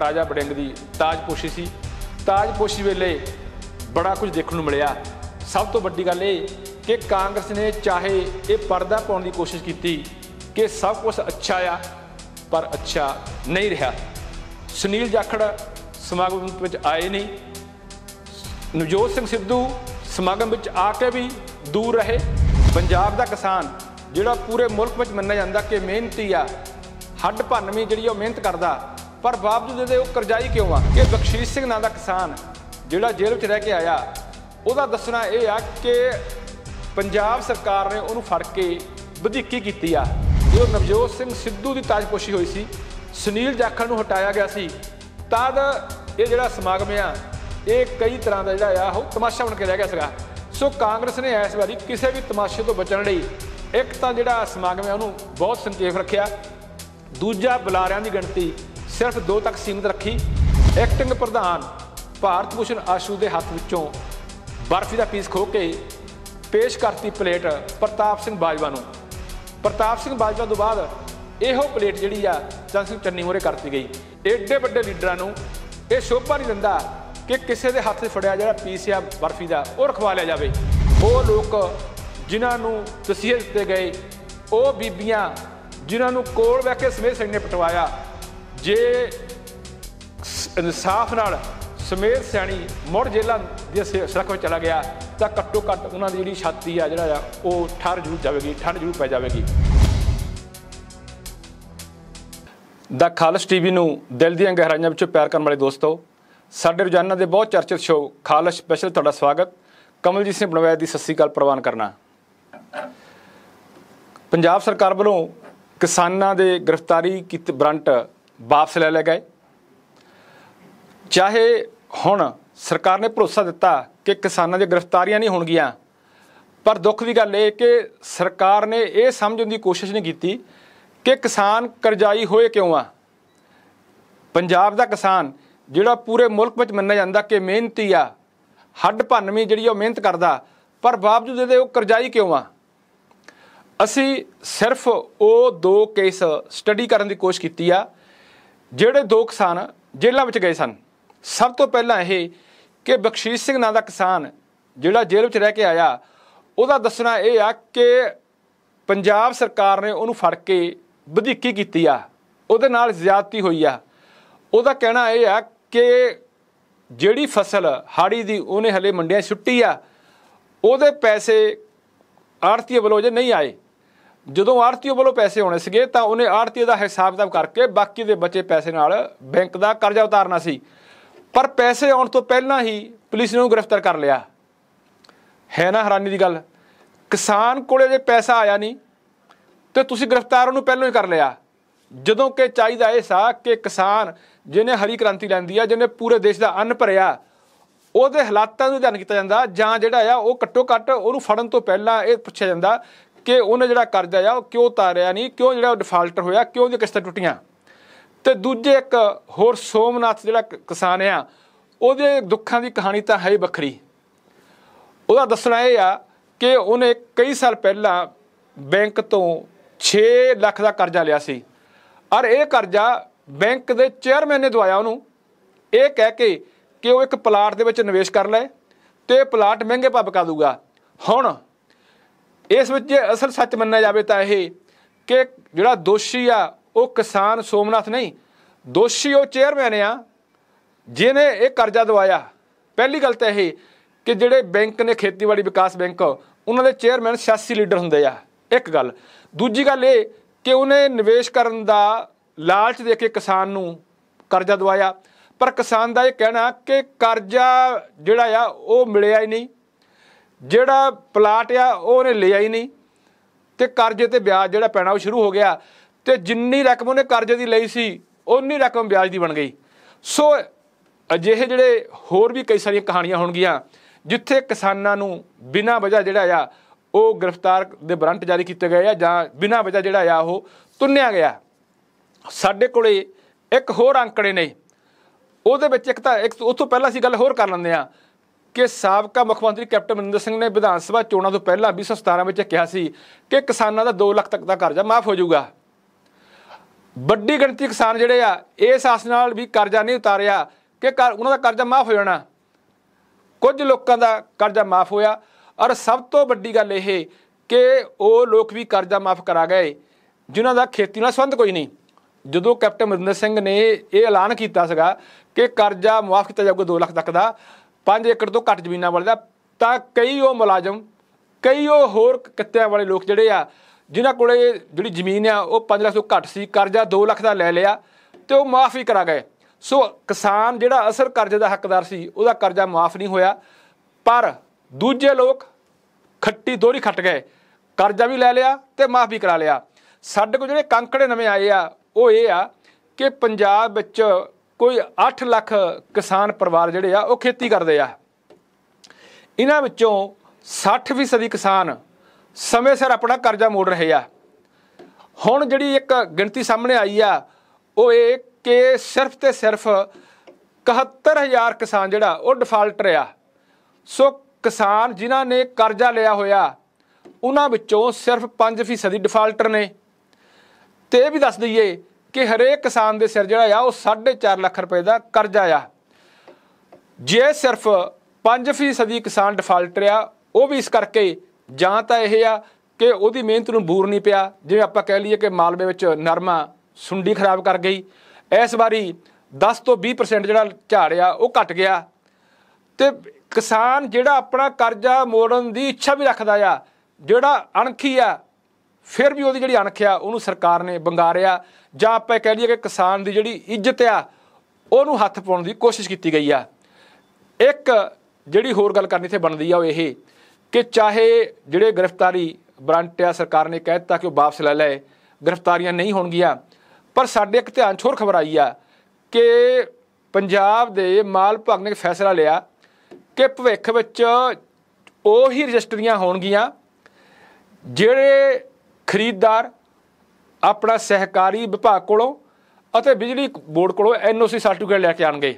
ਰਾਜਾ ਬੜਿੰਗ ਦੀ ਤਾਜਪੋਸ਼ੀ ਸੀ ਤਾਜਪੋਸ਼ੀ ਵੇਲੇ ਬੜਾ ਕੁਝ ਦੇਖਣ ਨੂੰ ਮਿਲਿਆ ਸਭ ਤੋਂ ਵੱਡੀ ਗੱਲ ਇਹ ਕਿ ਕਾਂਗਰਸ ਨੇ ਚਾਹੇ ਇਹ ਪਰਦਾ ਪਾਉਣ ਦੀ ਕੋਸ਼ਿਸ਼ ਕੀਤੀ ਕਿ ਸਭ ਕੁਝ ਅੱਛਾ ਆ ਪਰ ਅੱਛਾ ਨਹੀਂ ਰਿਹਾ ਸੁਨੀਲ ਜਾਖੜ ਸਮਾਗਮ ਵਿੱਚ ਆਏ ਨਹੀਂ ਨਵਜੋਤ ਸਿੰਘ ਸਿੱਧੂ ਸਮਾਗਮ ਵਿੱਚ ਆ ਕੇ ਵੀ ਦੂਰ ਰਹੇ ਪੰਜਾਬ ਦਾ ਕਿਸਾਨ ਜਿਹੜਾ ਪੂਰੇ ਮੁਲਕ ਵਿੱਚ ਮੰਨਿਆ ਜਾਂਦਾ ਕਿ ਮਿਹਨਤੀ ਆ ਹੱਡ ਭੰਨਵੀਂ ਜਿਹੜੀ ਉਹ ਮਿਹਨਤ ਕਰਦਾ ਪਰ ਬਾਵਜੂਦ ਇਹਦੇ ਉਹ ਕਰਜ਼ਾਈ ਕਿਉਂ ਆ ਕਿ ਬਖਸ਼ੀਸ਼ ਸਿੰਘ ਨਾਂ ਦਾ ਕਿਸਾਨ ਜਿਹੜਾ ਜੇਲ੍ਹ ਵਿੱਚ ਰਹਿ ਕੇ ਆਇਆ ਉਹਦਾ ਦੱਸਣਾ ਇਹ ਆ ਕਿ ਪੰਜਾਬ ਸਰਕਾਰ ਨੇ ਉਹਨੂੰ ਫੜ ਕੇ ਵਧੀਕੀ ਕੀਤੀ ਆ ਜੋ ਨਵਜੋਤ ਸਿੰਘ ਸਿੱਧੂ ਦੀ ਤਾਜਪੋਸ਼ੀ ਹੋਈ ਸੀ ਸੁਨੀਲ ਜਾਖੜ ਨੂੰ ਹਟਾਇਆ ਗਿਆ ਸੀ ਤਦ ਇਹ ਜਿਹੜਾ ਸਮਾਗਮ ਆ ਇਹ ਕਈ ਤਰ੍ਹਾਂ ਦਾ ਜਿਹੜਾ ਆ ਉਹ ਤਮਾਸ਼ਾ ਬਣ ਕੇ ਰਹਿ ਗਿਆ ਸੀਗਾ ਸੋ ਕਾਂਗਰਸ ਨੇ ਇਸ ਵਾਰੀ ਕਿਸੇ ਵੀ ਤਮਾਸ਼ੇ ਤੋਂ ਬਚਣ ਲਈ ਇੱਕ ਤਾਂ ਜਿਹੜਾ ਸਮਾਗਮ ਆ ਉਹਨੂੰ ਬਹੁਤ ਸੰਖੇਪ ਰੱਖਿਆ ਦੂਜਾ ਬੁਲਾਰਿਆਂ ਦੀ ਗਿਣਤੀ ਸਿਰਫ 2 ਤੱਕ ਸੀਮਤ ਰੱਖੀ ਐਕਟਿੰਗ ਪ੍ਰਧਾਨ ਭਾਰਤ ਭੂਸ਼ਣ ਆਸ਼ੂ ਦੇ ਹੱਥ ਵਿੱਚੋਂ ਬਰਫੀ ਦਾ ਪੀਸ ਖੋ ਕੇ ਪੇਸ਼ ਕਰਤੀ ਪਲੇਟ ਪ੍ਰਤਾਪ ਸਿੰਘ ਬਾਜਵਾ ਨੂੰ ਪ੍ਰਤਾਪ ਸਿੰਘ ਬਾਜਵਾ ਤੋਂ ਬਾਅਦ ਇਹੋ ਪਲੇਟ ਜਿਹੜੀ ਆ ਚੰਦ ਸਿੰਘ ਚੰਨੀ ਮੋਰੇ ਕਰਤੀ ਗਈ ਏਡੇ ਵੱਡੇ ਲੀਡਰਾਂ ਨੂੰ ਇਹ ਸ਼ੋਭਾ ਨਹੀਂ ਦਿੰਦਾ ਕਿ ਕਿਸੇ ਦੇ ਹੱਥ 'ਚ ਫੜਿਆ ਜਿਹੜਾ ਪੀਸ ਆ ਬਰਫੀ ਦਾ ਉਹ ਰਖਵਾ ਲਿਆ ਜਾਵੇ ਉਹ ਲੋਕ ਜਿਨ੍ਹਾਂ ਨੂੰ ਤਸੀਹੇ ਦਿੱਤੇ ਗਏ ਉਹ ਬੀਬੀਆਂ ਜਿਨ੍ਹਾਂ ਨੂੰ ਕੋਲ ਬੈ ਕੇ ਸਮੇਤ ਸਿੰਘ ਨੇ ਪਟਵਾਇਆ ਜੇ ਇਨਸਾਫ ਨਾਲ ਸਮੇਰ ਸਿਆਣੀ ਮੁਰ ਜੇਲਾਂ ਦੇ ਸੜਕ ਵਿੱਚ ਚਲਾ ਗਿਆ ਤਾਂ ਘੱਟੋ ਘੱਟ ਉਹਨਾਂ ਦੀ ਜਿਹੜੀ ਛਾਤੀ ਆ ਜਿਹੜਾ ਆ ਉਹ ਠਰ ਜੂ ਜਾਵੇਗੀ ਠੰਡ ਜੂ ਪੈ ਜਾਵੇਗੀ ਦਾ ਖਾਲਸ ਟੀਵੀ ਨੂੰ ਦਿਲ ਦੀਆਂ ਗਹਿਰਾਈਆਂ ਵਿੱਚੋਂ ਪਿਆਰ ਕਰਨ ਵਾਲੇ ਦੋਸਤੋ ਸਾਡੇ ਰੋਜ਼ਾਨਾ ਦੇ ਬਹੁਤ ਚਰਚਿਤ ਸ਼ੋਅ ਖਾਲਸ ਸਪੈਸ਼ਲ ਤੁਹਾਡਾ ਸਵਾਗਤ ਕਮਲਜੀਤ ਸਿੰਘ ਬਣਵਾਇਆ ਦੀ ਸੱਸੀ ਗੱਲ ਪ੍ਰਵਾਨ ਕਰਨਾ ਪੰਜਾਬ ਸਰਕਾਰ ਵੱਲੋਂ ਕਿਸਾਨਾਂ ਦੇ ਗ੍ਰਿਫਤਾਰੀ ਕੀਤੇ ਬਰੰਟ ਵਾਪਸ ਲੈ ਲਏ ਗਏ ਚਾਹੇ ਹੁਣ ਸਰਕਾਰ ਨੇ ਭਰੋਸਾ ਦਿੱਤਾ ਕਿ ਕਿਸਾਨਾਂ ਦੀਆਂ ਗ੍ਰਿਫਤਾਰੀਆਂ ਨਹੀਂ ਹੋਣਗੀਆਂ ਪਰ ਦੁੱਖ ਦੀ ਗੱਲ ਇਹ ਕਿ ਸਰਕਾਰ ਨੇ ਇਹ ਸਮਝਣ ਦੀ ਕੋਸ਼ਿਸ਼ ਨਹੀਂ ਕੀਤੀ ਕਿ ਕਿਸਾਨ ਕਰਜ਼ਾਈ ਹੋਏ ਕਿਉਂ ਆ ਪੰਜਾਬ ਦਾ ਕਿਸਾਨ ਜਿਹੜਾ ਪੂਰੇ ਮੁਲਕ ਵਿੱਚ ਮੰਨਿਆ ਜਾਂਦਾ ਕਿ ਮਿਹਨਤੀ ਆ ਹੱਡ ਭੰਨਵੀਂ ਜਿਹੜੀ ਉਹ ਮਿਹਨਤ ਕਰਦਾ ਪਰ ਬਾਵਜੂਦ ਇਹਦੇ ਉਹ ਕਰਜ਼ਾਈ ਕਿਉਂ ਆ ਅਸੀਂ ਸਿਰਫ ਉਹ ਦੋ ਕੇਸ ਸਟੱਡੀ ਕਰਨ ਦੀ ਕੋਸ਼ਿਸ਼ ਕੀਤੀ ਆ ਜਿਹੜੇ ਦੋ ਕਿਸਾਨ ਜੇਲ੍ਹਾਂ ਵਿੱਚ ਗਏ ਸਨ ਸਭ ਤੋਂ ਪਹਿਲਾਂ ਇਹ ਕਿ ਬਖਸ਼ੀਸ਼ ਸਿੰਘ ਨਾਂ ਦਾ ਕਿਸਾਨ ਜਿਹੜਾ ਜੇਲ੍ਹ ਵਿੱਚ ਰਹਿ ਕੇ ਆਇਆ ਉਹਦਾ ਦੱਸਣਾ ਇਹ ਆ ਕਿ ਪੰਜਾਬ ਸਰਕਾਰ ਨੇ ਉਹਨੂੰ ਫੜ ਕੇ ਵਧੀਕੀ ਕੀਤੀ ਆ ਉਹਦੇ ਨਾਲ ਜ਼ਿਆਦਤੀ ਹੋਈ ਆ ਉਹਦਾ ਕਹਿਣਾ ਇਹ ਆ ਕਿ ਜਿਹੜੀ ਫਸਲ ਹਾੜੀ ਦੀ ਉਹਨੇ ਹਲੇ ਮੰਡੀਆਂ ਛੁੱਟੀ ਆ ਉਹਦੇ ਪੈਸੇ ਆੜਤੀ ਵੱਲੋਂ ਜੇ ਨਹੀਂ ਆਏ ਜਦੋਂ ਆਰਤੀਓ ਵੱਲੋਂ ਪੈਸੇ ਆਉਣੇ ਸੀਗੇ ਤਾਂ ਉਹਨੇ ਆਰਤੀਓ ਦਾ ਹਿਸਾਬ-ਕਿਤਾਬ ਕਰਕੇ ਬਾਕੀ ਦੇ ਬਚੇ ਪੈਸੇ ਨਾਲ ਬੈਂਕ ਦਾ ਕਰਜ਼ਾ ਉਤਾਰਨਾ ਸੀ ਪਰ ਪੈਸੇ ਆਉਣ ਤੋਂ ਪਹਿਲਾਂ ਹੀ ਪੁਲਿਸ ਨੇ ਉਹਨੂੰ ਗ੍ਰਿਫਤਾਰ ਕਰ ਲਿਆ ਹੈ ਨਾ ਹੈਰਾਨੀ ਦੀ ਗੱਲ ਕਿਸਾਨ ਕੋਲੇ ਜੇ ਪੈਸਾ ਆਇਆ ਨਹੀਂ ਤੇ ਤੁਸੀਂ ਗ੍ਰਿਫਤਾਰ ਉਹਨੂੰ ਪਹਿਲਾਂ ਹੀ ਕਰ ਲਿਆ ਜਦੋਂ ਕਿ ਚਾਹੀਦਾ ਇਹ ਸਾ ਕਿ ਕਿਸਾਨ ਜਿਹਨੇ ਹਰੀ ਕ੍ਰਾਂਤੀ ਲੈਂਦੀ ਆ ਜਿਹਨੇ ਪੂਰੇ ਦੇਸ਼ ਦਾ ਅੰਨ ਭਰਿਆ ਉਹਦੇ ਹਾਲਾਤਾਂ ਨੂੰ ਧਿਆਨ ਕੀਤਾ ਜਾਂਦਾ ਜਾਂ ਜਿਹੜਾ ਆ ਉਹ ਘੱਟੋ ਘੱਟ ਉਹਨੂੰ ਫੜਨ ਤੋਂ ਪਹਿਲਾਂ ਇਹ ਪੁੱਛਿਆ ਜਾਂਦਾ ਕਿ ਉਹਨੇ ਜਿਹੜਾ ਕਰਜ਼ਾ ਆ ਉਹ ਕਿਉਂ ਤਾਰਿਆ ਨਹੀਂ ਕਿਉਂ ਜਿਹੜਾ ਡਿਫਾਲਟਰ ਹੋਇਆ ਕਿਉਂ ਜੇ ਕਿਸ਼ਤਾਂ ਟੁੱਟੀਆਂ ਤੇ ਦੂਜੇ ਇੱਕ ਹੋਰ ਸੋਮਨਾਥ ਜਿਹੜਾ ਕਿਸਾਨ ਆ ਉਹਦੇ ਦੁੱਖਾਂ ਦੀ ਕਹਾਣੀ ਤਾਂ ਹੈ ਵੱਖਰੀ ਉਹਦਾ ਦੱਸਣਾ ਇਹ ਆ ਕਿ ਉਹਨੇ ਕਈ ਸਾਲ ਪਹਿਲਾਂ ਬੈਂਕ ਤੋਂ 6 ਲੱਖ ਦਾ ਕਰਜ਼ਾ ਲਿਆ ਸੀ ਔਰ ਇਹ ਕਰਜ਼ਾ ਬੈਂਕ ਦੇ ਚੇਅਰਮੈਨ ਨੇ ਦਵਾਇਆ ਉਹਨੂੰ ਇਹ ਕਹਿ ਕੇ ਕਿ ਉਹ ਇੱਕ ਪਲਾਟ ਦੇ ਵਿੱਚ ਨਿਵੇਸ਼ ਕਰ ਲਏ ਤੇ ਪਲਾਟ ਮਹਿੰਗੇ ਭਾਅ ਕਾ ਦੂਗਾ ਹੁਣ ਇਸ ਵਿੱਚ ਜੇ ਅਸਲ ਸੱਚ ਮੰਨਿਆ ਜਾਵੇ ਤਾਂ ਇਹ ਕਿ ਜਿਹੜਾ ਦੋਸ਼ੀ ਆ ਉਹ ਕਿਸਾਨ ਸੋਮਨਾਥ ਨਹੀਂ ਦੋਸ਼ੀ ਉਹ ਚੇਅਰਮੈਨ ਆ ਜਿਨੇ ਇਹ ਕਰਜ਼ਾ ਦਵਾਇਆ ਪਹਿਲੀ ਗੱਲ ਤਾਂ ਇਹ ਕਿ ਜਿਹੜੇ ਬੈਂਕ ਨੇ ਖੇਤੀਬਾੜੀ ਵਿਕਾਸ ਬੈਂਕ ਉਹਨਾਂ ਦੇ ਚੇਅਰਮੈਨ ਸਿਆਸੀ ਲੀਡਰ ਹੁੰਦੇ ਆ ਇੱਕ ਗੱਲ ਦੂਜੀ ਗੱਲ ਇਹ ਕਿ ਉਹਨੇ ਨਿਵੇਸ਼ ਕਰਨ ਦਾ ਲਾਲਚ ਦੇ ਕੇ ਕਿਸਾਨ ਨੂੰ ਕਰਜ਼ਾ ਦਵਾਇਆ ਪਰ ਕਿਸਾਨ ਦਾ ਇਹ ਕਹਿਣਾ ਕਿ ਕਰਜ਼ਾ ਜਿਹੜਾ ਆ ਉਹ ਮਿਲਿਆ ਹੀ ਨਹੀਂ ਜਿਹੜਾ ਪਲਾਟ ਆ ਉਹ ਉਹਨੇ ਲਿਆ ਹੀ ਨਹੀਂ ਤੇ ਕਰਜ਼ੇ ਤੇ ਵਿਆਜ ਜਿਹੜਾ ਪੈਣਾ ਉਹ ਸ਼ੁਰੂ ਹੋ ਗਿਆ ਤੇ ਜਿੰਨੀ ਰਕਮ ਉਹਨੇ ਕਰਜ਼ੇ ਦੀ ਲਈ ਸੀ ਉਨੀ ਰਕਮ ਵਿਆਜ ਦੀ ਬਣ ਗਈ ਸੋ ਅਜਿਹੇ ਜਿਹੜੇ ਹੋਰ ਵੀ ਕਈ ਸਾਰੀਆਂ ਕਹਾਣੀਆਂ ਹੋਣਗੀਆਂ ਜਿੱਥੇ ਕਿਸਾਨਾਂ ਨੂੰ ਬਿਨਾਂ ਵਜ੍ਹਾ ਜਿਹੜਾ ਆ ਉਹ ਗ੍ਰਿਫਤਾਰ ਦੇ ਬਰੰਟ ਜਾਰੀ ਕੀਤੇ ਗਏ ਆ ਜਾਂ ਬਿਨਾਂ ਵਜ੍ਹਾ ਜਿਹੜਾ ਆ ਉਹ ਤੁੰਨਿਆ ਗਿਆ ਸਾਡੇ ਕੋਲੇ ਇੱਕ ਹੋਰ ਅੰਕੜੇ ਨੇ ਉਹਦੇ ਵਿੱਚ ਇੱਕ ਤਾਂ ਇੱਕ ਉਸ ਤੋਂ ਪਹਿਲਾਂ ਅਸੀਂ ਗੱਲ ਹੋਰ ਕਰ ਲੈਂਦੇ ਆ ਕਿ ਸਾਬਕਾ ਮੁੱਖ ਮੰਤਰੀ ਕੈਪਟਨ ਮਨਿੰਦਰ ਸਿੰਘ ਨੇ ਵਿਧਾਨ ਸਭਾ ਚੋਣਾਂ ਤੋਂ ਪਹਿਲਾਂ 2017 ਵਿੱਚ ਕਿਹਾ ਸੀ ਕਿ ਕਿਸਾਨਾਂ ਦਾ 2 ਲੱਖ ਤੱਕ ਦਾ ਕਰਜ਼ਾ ਮਾਫ ਹੋ ਜਾਊਗਾ ਵੱਡੀ ਗਿਣਤੀ ਕਿਸਾਨ ਜਿਹੜੇ ਆ ਇਹ ਸਾਸ ਨਾਲ ਵੀ ਕਰਜ਼ਾ ਨਹੀਂ ਉਤਾਰਿਆ ਕਿ ਉਹਨਾਂ ਦਾ ਕਰਜ਼ਾ ਮਾਫ ਹੋ ਜਾਣਾ ਕੁਝ ਲੋਕਾਂ ਦਾ ਕਰਜ਼ਾ ਮਾਫ ਹੋਇਆ ਔਰ ਸਭ ਤੋਂ ਵੱਡੀ ਗੱਲ ਇਹ ਕਿ ਉਹ ਲੋਕ ਵੀ ਕਰਜ਼ਾ ਮਾਫ ਕਰਾ ਗਏ ਜਿਨ੍ਹਾਂ ਦਾ ਖੇਤੀ ਨਾਲ ਸੰਬੰਧ ਕੋਈ ਨਹੀਂ ਜਦੋਂ ਕੈਪਟਨ ਮਨਿੰਦਰ ਸਿੰਘ ਨੇ ਇਹ ਐਲਾਨ ਕੀਤਾ ਸੀਗਾ ਕਿ ਕਰਜ਼ਾ ਮਾਫ ਕੀਤਾ ਜਾਊਗਾ 2 ਲੱਖ ਤੱਕ ਦਾ 5 ਏਕੜ ਤੋਂ ਘੱਟ ਜ਼ਮੀਨਾਂ ਵਾਲੇ ਦਾ ਤਾਂ ਕਈ ਉਹ ਮੁਲਾਜ਼ਮ ਕਈ ਉਹ ਹੋਰ ਕਿੱਤਿਆਂ ਵਾਲੇ ਲੋਕ ਜਿਹੜੇ ਆ ਜਿਨ੍ਹਾਂ ਕੋਲੇ ਜਿਹੜੀ ਜ਼ਮੀਨ ਆ ਉਹ 5 ਲੱਖ ਤੋਂ ਘੱਟ ਸੀ ਕਰਜ਼ਾ 2 ਲੱਖ ਦਾ ਲੈ ਲਿਆ ਤੇ ਉਹ ਮਾਫ ਹੀ ਕਰਾ ਗਏ ਸੋ ਕਿਸਾਨ ਜਿਹੜਾ ਅਸਰ ਕਰਜ਼ੇ ਦਾ ਹੱਕਦਾਰ ਸੀ ਉਹਦਾ ਕਰਜ਼ਾ ਮਾਫ ਨਹੀਂ ਹੋਇਆ ਪਰ ਦੂਜੇ ਲੋਕ ਖੱਟੀ ਦੋਰੀ ਖੱਟ ਗਏ ਕਰਜ਼ਾ ਵੀ ਲੈ ਲਿਆ ਤੇ ਮਾਫ ਵੀ ਕਰਾ ਲਿਆ ਸਾਡੇ ਕੋਲ ਜਿਹੜੇ ਕੰਕੜੇ ਨਵੇਂ ਆਏ ਆ ਉਹ ਇਹ ਆ ਕਿ ਪੰਜਾਬ ਵਿੱਚ ਕੋਈ 8 ਲੱਖ ਕਿਸਾਨ ਪਰਿਵਾਰ ਜਿਹੜੇ ਆ ਉਹ ਖੇਤੀ ਕਰਦੇ ਆ ਇਹਨਾਂ ਵਿੱਚੋਂ 60% ਕਿਸਾਨ ਸਮੇਂ ਸਿਰ ਆਪਣਾ ਕਰਜ਼ਾ ਮੋੜ ਰਹੇ ਆ ਹੁਣ ਜਿਹੜੀ ਇੱਕ ਗਿਣਤੀ ਸਾਹਮਣੇ ਆਈ ਆ ਉਹ ਇਹ ਕਿ ਸਿਰਫ ਤੇ ਸਿਰਫ 71000 ਕਿਸਾਨ ਜਿਹੜਾ ਉਹ ਡਿਫਾਲਟਰ ਆ ਸੋ ਕਿਸਾਨ ਜਿਨ੍ਹਾਂ ਨੇ ਕਰਜ਼ਾ ਲਿਆ ਹੋਇਆ ਉਹਨਾਂ ਵਿੱਚੋਂ ਸਿਰਫ 5% ਡਿਫਾਲਟਰ ਨੇ ਤੇ ਇਹ ਵੀ ਦੱਸ ਦਈਏ ਕਿ ਹਰੇਕ ਕਿਸਾਨ ਦੇ ਸਿਰ ਜਿਹੜਾ ਆ ਉਹ 4.5 ਲੱਖ ਰੁਪਏ ਦਾ ਕਰਜ਼ਾ ਆ ਜੇ ਸਿਰਫ 5% ਦੀ ਕਿਸਾਨ ਡਿਫਾਲਟਰ ਆ ਉਹ ਵੀ ਇਸ ਕਰਕੇ ਜਾਂ ਤਾਂ ਇਹ ਆ ਕਿ ਉਹਦੀ ਮਿਹਨਤ ਨੂੰ ਬੂਰ ਨਹੀਂ ਪਿਆ ਜਿਵੇਂ ਆਪਾਂ ਕਹਿ ਲਈਏ ਕਿ ਮਾਲਵੇ ਵਿੱਚ ਨਰਮਾ ਸੁੰਡੀ ਖਰਾਬ ਕਰ ਗਈ ਇਸ ਵਾਰੀ 10 ਤੋਂ 20% ਜਿਹੜਾ ਝਾੜ ਆ ਉਹ ਘਟ ਗਿਆ ਤੇ ਕਿਸਾਨ ਜਿਹੜਾ ਆਪਣਾ ਕਰਜ਼ਾ ਮੋੜਨ ਦੀ ਇੱਛਾ ਵੀ ਰੱਖਦਾ ਆ ਜਿਹੜਾ ਅਣਖੀ ਆ ਫਿਰ ਵੀ ਉਹਦੀ ਜਿਹੜੀ ਅਣਖ ਆ ਉਹਨੂੰ ਸਰਕਾਰ ਨੇ ਬੰਗਾਰਿਆ ਜਾਂ ਆਪਾਂ ਕਹਿ ਲਈਏ ਕਿ ਕਿਸਾਨ ਦੀ ਜਿਹੜੀ ਇੱਜ਼ਤ ਆ ਉਹਨੂੰ ਹੱਥ ਪਾਉਣ ਦੀ ਕੋਸ਼ਿਸ਼ ਕੀਤੀ ਗਈ ਆ ਇੱਕ ਜਿਹੜੀ ਹੋਰ ਗੱਲ ਕਰਨੀ ਇੱਥੇ ਬਣਦੀ ਆ ਉਹ ਇਹ ਕਿ ਚਾਹੇ ਜਿਹੜੇ ਗ੍ਰਿਫਤਾਰੀ ਬ੍ਰਾਂਟ ਆ ਸਰਕਾਰ ਨੇ ਕਹਿ ਦਿੱਤਾ ਕਿ ਉਹ ਵਾਪਸ ਲੈ ਲਏ ਗ੍ਰਿਫਤਾਰੀਆਂ ਨਹੀਂ ਹੋਣਗੀਆਂ ਪਰ ਸਾਡੇ ਇੱਕ ਧਿਆਨ ਛੋਰ ਖਬਰ ਆਈ ਆ ਕਿ ਪੰਜਾਬ ਦੇ ਮਾਲ ਭਾਗ ਨੇ ਫੈਸਲਾ ਲਿਆ ਕਿ ਭਵਿੱਖ ਵਿੱਚ ਉਹੀ ਰਜਿਸਟਰੀਆਂ ਹੋਣਗੀਆਂ ਜਿਹੜੇ ਖਰੀਦਦਾਰ ਆਪਣਾ ਸਹਿਕਾਰੀ ਵਿਭਾਗ ਕੋਲੋਂ ਅਤੇ ਬਿਜਲੀ ਬੋਰਡ ਕੋਲੋਂ ਐਨਓਸੀ ਸਰਟੀਫਿਕੇਟ ਲੈ ਕੇ ਆਣਗੇ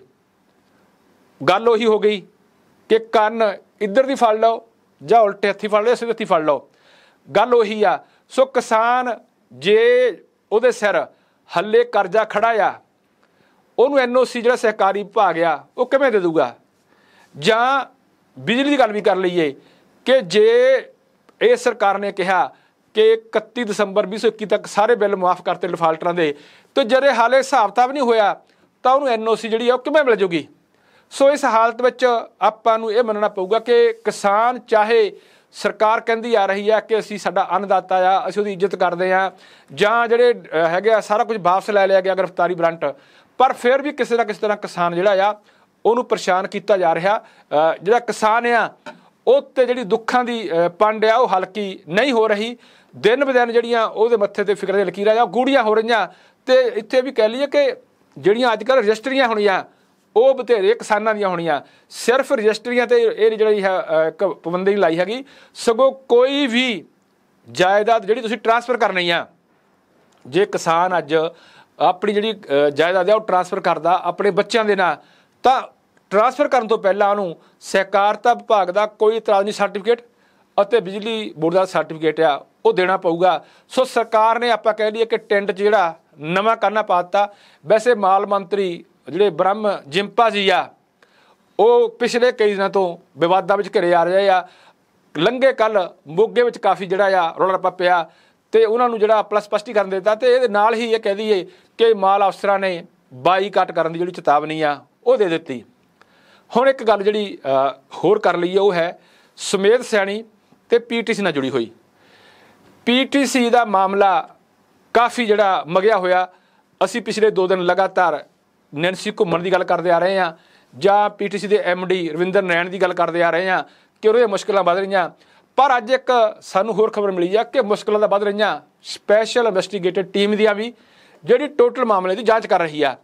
ਗੱਲ ਉਹੀ ਹੋ ਗਈ ਕਿ ਕੰਨ ਇੱਧਰ ਦੀ ਫੜ ਲਓ ਜਾਂ ਉਲਟੇ ਹੱਥੀ ਫੜ ਲਓ ਸਿੱਧੇ ਹੱਥੀ ਫੜ ਲਓ ਗੱਲ ਉਹੀ ਆ ਸੋ ਕਿਸਾਨ ਜੇ ਉਹਦੇ ਸਿਰ ਹੱਲੇ ਕਰਜ਼ਾ ਖੜਾ ਆ ਉਹਨੂੰ ਐਨਓਸੀ ਜਿਹੜਾ ਸਹਿਕਾਰੀ ਵਿਭਾਗ ਆ ਉਹ ਕਿਵੇਂ ਦੇ ਦੂਗਾ ਜਾਂ ਬਿਜਲੀ ਦੀ ਗੱਲ ਵੀ ਕਰ ਲਈਏ ਕਿ ਜੇ ਇਹ ਸਰਕਾਰ ਨੇ ਕਿਹਾ ਕਿ 31 ਦਸੰਬਰ 2021 ਤੱਕ ਸਾਰੇ ਬਿੱਲ ਮਾਫ ਕਰਤੇ ਡਿਫਾਲਟਰਾਂ ਦੇ ਤੇ ਜਿਹੜੇ ਹਾਲੇ ਹਿਸਾਬ-ਕਿਤਾਬ ਨਹੀਂ ਹੋਇਆ ਤਾਂ ਉਹਨੂੰ ਐਨਓਸੀ ਜਿਹੜੀ ਆ ਉਹ ਕਿਵੇਂ ਮਿਲ ਜੂਗੀ ਸੋ ਇਸ ਹਾਲਤ ਵਿੱਚ ਆਪਾਂ ਨੂੰ ਇਹ ਮੰਨਣਾ ਪਊਗਾ ਕਿ ਕਿਸਾਨ ਚਾਹੇ ਸਰਕਾਰ ਕਹਿੰਦੀ ਆ ਰਹੀ ਆ ਕਿ ਅਸੀਂ ਸਾਡਾ ਅੰਨਦਾਤਾ ਆ ਅਸੀਂ ਉਹਦੀ ਇੱਜ਼ਤ ਕਰਦੇ ਆ ਜਾਂ ਜਿਹੜੇ ਹੈਗੇ ਆ ਸਾਰਾ ਕੁਝ ਵਾਪਸ ਲੈ ਲਿਆ ਗਿਆ ਗ੍ਰਿਫਤਾਰੀ ਬਰੰਟ ਪਰ ਫਿਰ ਵੀ ਕਿਸੇ ਨਾ ਕਿਸੇ ਤਰ੍ਹਾਂ ਕਿਸਾਨ ਜਿਹੜਾ ਆ ਉਹਨੂੰ ਪਰੇਸ਼ਾਨ ਕੀਤਾ ਜਾ ਰਿਹਾ ਜਿਹੜਾ ਕਿਸਾਨ ਆ ਉਹ ਤੇ ਜਿਹੜੀ ਦੁੱਖਾਂ ਦੀ ਪੰਡ ਆ ਉਹ ਹਲਕੀ ਨਹੀਂ ਹੋ ਰਹੀ ਦਿਨ ਬਦਨ ਜਿਹੜੀਆਂ ਉਹਦੇ ਮੱਥੇ ਤੇ ਫਿਕਰ ਦੇ ਲਕੀਰਾਂ ਜਾਂ ਗੂੜੀਆਂ ਹੋ ਰਹੀਆਂ ਤੇ ਇੱਥੇ ਵੀ ਕਹਿ ਲਈਏ ਕਿ ਜਿਹੜੀਆਂ ਅੱਜ ਕੱਲ ਰਜਿਸਟਰੀਆਂ ਹੋਣੀਆਂ ਉਹ ਬਥੇਰੇ ਕਿਸਾਨਾਂ ਦੀਆਂ ਹੋਣੀਆਂ ਸਿਰਫ ਰਜਿਸਟਰੀਆਂ ਤੇ ਇਹ ਜਿਹੜੀ ਹੈ ਪਾਬੰਦੀ ਲਾਈ ਹੈਗੀ ਸਗੋਂ ਕੋਈ ਵੀ ਜਾਇਦਾਦ ਜਿਹੜੀ ਤੁਸੀਂ ਟ੍ਰਾਂਸਫਰ ਕਰਨੀ ਆ ਜੇ ਕਿਸਾਨ ਅੱਜ ਆਪਣੀ ਜਿਹੜੀ ਜਾਇਦਾਦ ਹੈ ਉਹ ਟ੍ਰਾਂਸਫਰ ਕਰਦਾ ਆਪਣੇ ਬੱਚਿਆਂ ਦੇ ਨਾਲ ਤਾਂ ਟ੍ਰਾਂਸਫਰ ਕਰਨ ਤੋਂ ਪਹਿਲਾਂ ਉਹਨੂੰ ਸਹਿਕਾਰਤਾ ਵਿਭਾਗ ਦਾ ਕੋਈ ਇਤਰਾਜ਼ ਨਹੀਂ ਸਰਟੀਫਿਕੇਟ ਅਤੇ ਬਿਜਲੀ ਬੋਰਡ ਦਾ ਸਰਟੀਫਿਕੇਟ ਆ ਉਹ ਦੇਣਾ ਪਊਗਾ ਸੋ ਸਰਕਾਰ ਨੇ ਆਪਾਂ ਕਹਿ ਲਈਏ ਕਿ ਟੈਂਟ ਜਿਹੜਾ ਨਵਾਂ ਕਰਨਾ ਪਾਤਾ ਵੈਸੇ ਮਾਲ ਮੰਤਰੀ ਜਿਹੜੇ ਬ੍ਰਹਮ ਜਿੰਪਾ ਜੀ ਆ ਉਹ ਪਿਛਲੇ ਕਈ ਦਿਨਾਂ ਤੋਂ ਵਿਵਾਦਾਂ ਵਿੱਚ ਘਿਰੇ ਆ ਰਹੇ ਆ ਲੰਗੇ ਕੱਲ ਮੋਗੇ ਵਿੱਚ ਕਾਫੀ ਜਿਹੜਾ ਆ ਰੌਲਾ ਰਪਾ ਪਿਆ ਤੇ ਉਹਨਾਂ ਨੂੰ ਜਿਹੜਾ ਪਲਸ ਕਰਨ ਦਿੱਤਾ ਤੇ ਇਹਦੇ ਨਾਲ ਹੀ ਇਹ ਕਹਿ ਦਈਏ ਕਿ ਮਾਲ ਅਫਸਰਾਂ ਨੇ ਬਾਈਕਾਟ ਕਰਨ ਦੀ ਜਿਹੜੀ ਚੇਤਾਵਨੀ ਆ ਉਹ ਦੇ ਦਿੱਤੀ ਹੁਣ ਇੱਕ ਗੱਲ ਜਿਹੜੀ ਹੋਰ ਕਰ ਲਈ ਉਹ ਹੈ ਸੁਮੇਧ ਸੈਣੀ ਤੇ ਪੀਟੀਸੀ ਨਾਲ ਜੁੜੀ ਹੋਈ ਪੀਟੀਸੀ ਦਾ ਮਾਮਲਾ ਕਾਫੀ ਜਿਹੜਾ ਮਗਿਆ ਹੋਇਆ ਅਸੀਂ ਪਿਛਲੇ 2 ਦਿਨ ਲਗਾਤਾਰ ਨੈਂਸੀ ਘੁੰਮਣ ਦੀ ਗੱਲ ਕਰਦੇ ਆ ਰਹੇ ਹਾਂ ਜਾਂ ਪੀਟੀਸੀ ਦੇ ਐਮਡੀ ਰਵਿੰਦਰ ਨੈਣ ਦੀ ਗੱਲ ਕਰਦੇ ਆ ਰਹੇ ਹਾਂ ਕਿ ਉਹਦੇ ਮੁਸ਼ਕਲਾਂ ਵੱਧ ਰਹੀਆਂ ਪਰ ਅੱਜ ਇੱਕ ਸਾਨੂੰ ਹੋਰ ਖਬਰ ਮਿਲੀ ਆ ਕਿ ਮੁਸ਼ਕਲਾਂ ਦਾ ਵੱਧ ਰਹੀਆਂ ਸਪੈਸ਼ਲ ਇਨਵੈਸਟੀਗੇਟਿਵ ਟੀਮ ਦੀ ਆ ਵੀ ਜਿਹੜੀ ਟੋਟਲ ਮਾਮਲੇ ਦੀ ਜਾਂਚ ਕਰ ਰਹੀ ਆ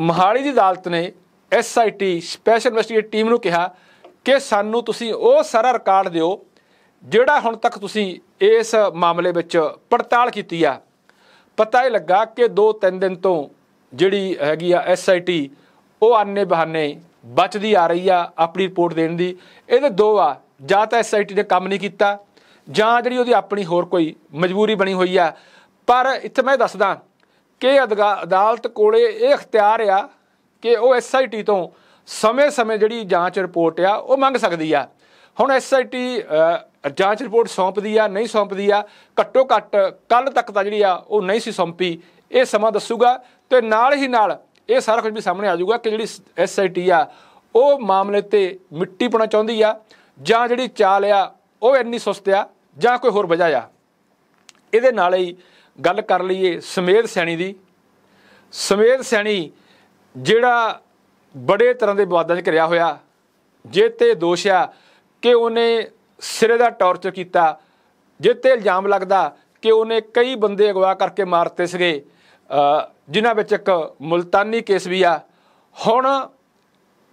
ਮਹਾਲੀ ਦੀ ਅਦਾਲਤ ਨੇ ਐਸਆਈਟੀ ਸਪੈਸ਼ਲ ਇਨਵੈਸਟੀਗੇਟ ਟੀਮ ਨੂੰ ਕਿਹਾ ਕਿ ਸਾਨੂੰ ਤੁਸੀਂ ਉਹ ਸਾਰਾ ਰਿਕਾਰਡ ਦਿਓ ਜਿਹੜਾ ਹੁਣ ਤੱਕ ਤੁਸੀਂ ਇਸ ਮਾਮਲੇ ਵਿੱਚ ਪੜਤਾਲ ਕੀਤੀ ਆ ਪਤਾ ਇਹ ਲੱਗਾ ਕਿ 2-3 ਦਿਨ ਤੋਂ ਜਿਹੜੀ ਹੈਗੀ ਆ ਐਸਆਈਟੀ ਉਹ ਆਨੇ ਬਹਾਨੇ ਬਚਦੀ ਆ ਰਹੀ ਆ ਆਪਣੀ ਰਿਪੋਰਟ ਦੇਣ ਦੀ ਇਹਦੇ ਦੋ ਆ ਜਾਂ ਤਾਂ ਐਸਆਈਟੀ ਨੇ ਕੰਮ ਨਹੀਂ ਕੀਤਾ ਜਾਂ ਜਿਹੜੀ ਉਹਦੀ ਆਪਣੀ ਹੋਰ ਕੋਈ ਮਜਬੂਰੀ ਬਣੀ ਹੋਈ ਆ ਪਰ ਇੱਥੇ ਮੈਂ ਦੱਸਦਾ ਕਿ ਅਦਾਲਤ ਕੋਲੇ ਇਹ ਇਖਤਿਆਰ ਆ ਕਿ ਉਹ ਐਸਆਈਟੀ ਤੋਂ ਸਮੇਂ-ਸਮੇਂ ਜਿਹੜੀ ਜਾਂਚ ਰਿਪੋਰਟ ਆ ਉਹ ਮੰਗ ਸਕਦੀ ਆ ਹੁਣ ਐਸਆਈਟੀ ਜਾਂਚ ਰਿਪੋਰਟ ਸੌਂਪਦੀ ਆ ਨਹੀਂ ਸੌਂਪਦੀ ਆ ਘੱਟੋ ਘੱਟ ਕੱਲ ਤੱਕ ਤਾਂ ਜਿਹੜੀ ਆ ਉਹ ਨਹੀਂ ਸੀ ਸੌਂਪੀ ਇਹ ਸਮਾਂ ਦੱਸੂਗਾ ਤੇ ਨਾਲ ਹੀ ਨਾਲ ਇਹ ਸਾਰਾ ਕੁਝ ਵੀ ਸਾਹਮਣੇ ਆ ਜਾਊਗਾ ਕਿ ਜਿਹੜੀ ਐਸਆਈਟੀ ਆ ਉਹ ਮਾਮਲੇ ਤੇ ਮਿੱਟੀ ਪਾਉਣਾ ਚਾਹੁੰਦੀ ਆ ਜਾਂ ਜਿਹੜੀ ਚਾਲ ਆ ਉਹ ਇੰਨੀ ਸੁਸਤ ਆ ਜਾਂ ਕੋਈ ਹੋਰ ਵਜ੍ਹਾ ਆ ਇਹਦੇ ਨਾਲ ਹੀ ਗੱਲ ਕਰ ਲਈਏ ਸਮੇਦ ਸੈਣੀ ਦੀ ਸਮੇਦ ਸੈਣੀ ਜਿਹੜਾ ਬੜੇ ਤਰ੍ਹਾਂ ਦੇ ਵਿਵਾਦਾਂ 'ਚ ਘਿਰਿਆ ਹੋਇਆ ਜਿੱਤੇ ਦੋਸ਼ ਆ ਕਿ ਉਹਨੇ ਸਿਰੇ ਦਾ ਟੌਰਚਰ ਕੀਤਾ ਜਿੱਤੇ ਇਲਜ਼ਾਮ ਲੱਗਦਾ ਕਿ ਉਹਨੇ ਕਈ ਬੰਦੇ ਅਗਵਾ ਕਰਕੇ ਮਾਰਤੇ ਸੀਗੇ ਜਿਨ੍ਹਾਂ ਵਿੱਚ ਇੱਕ ਮਲਤਾਨੀ ਕੇਸ ਵੀ ਆ ਹੁਣ